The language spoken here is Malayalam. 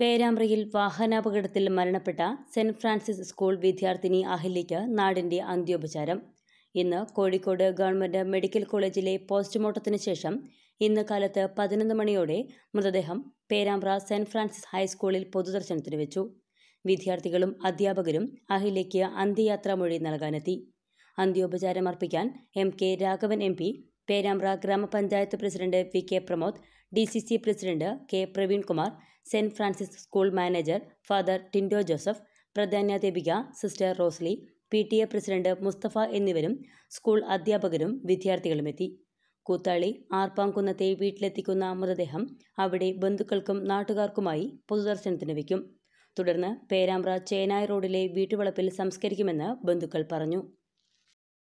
പേരാമ്പ്രയിൽ വാഹനാപകടത്തിൽ മരണപ്പെട്ട സെന്റ് ഫ്രാൻസിസ് സ്കൂൾ വിദ്യാർത്ഥിനി അഹില്യയ്ക്ക് നാടിന്റെ അന്ത്യോപചാരം ഇന്ന് കോഴിക്കോട് ഗവൺമെന്റ് മെഡിക്കൽ കോളേജിലെ പോസ്റ്റ്മോർട്ടത്തിന് ശേഷം ഇന്ന് കാലത്ത് പതിനൊന്ന് മണിയോടെ മൃതദേഹം പേരാമ്പ്ര സെന്റ് ഫ്രാൻസിസ് ഹൈസ്കൂളിൽ പൊതുദർശനത്തിന് വെച്ചു വിദ്യാർത്ഥികളും അധ്യാപകരും അഹില്യയ്ക്ക് അന്ത്യയാത്ര മൊഴി നൽകാനെത്തി അന്ത്യോപചാരം അർപ്പിക്കാൻ M K Raghavan M P Perambra ഗ്രാമപഞ്ചായത്ത് president V K Pramod D C C president K Praveenkumar Saint Francis school manager father Tindo Joseph പ്രധാനാധ്യാപിക sister Rosly P T A president Musthafa എന്നിവരും സ്കൂൾ അധ്യാപകരും എത്തി കൂത്താളി ആർപ്പാങ്കുന്നത്തെ വീട്ടിലെത്തിക്കുന്ന മൃതദേഹം അവിടെ ബന്ധുക്കൾക്കും നാട്ടുകാർക്കുമായി പൊതുദർശനത്തിന് വയ്ക്കും തുടർന്ന് പേരാമ്പ്ര ചേനായ് റോഡിലെ വീട്ടുവളപ്പിൽ സംസ്കരിക്കുമെന്ന് ബന്ധുക്കൾ പറഞ്ഞു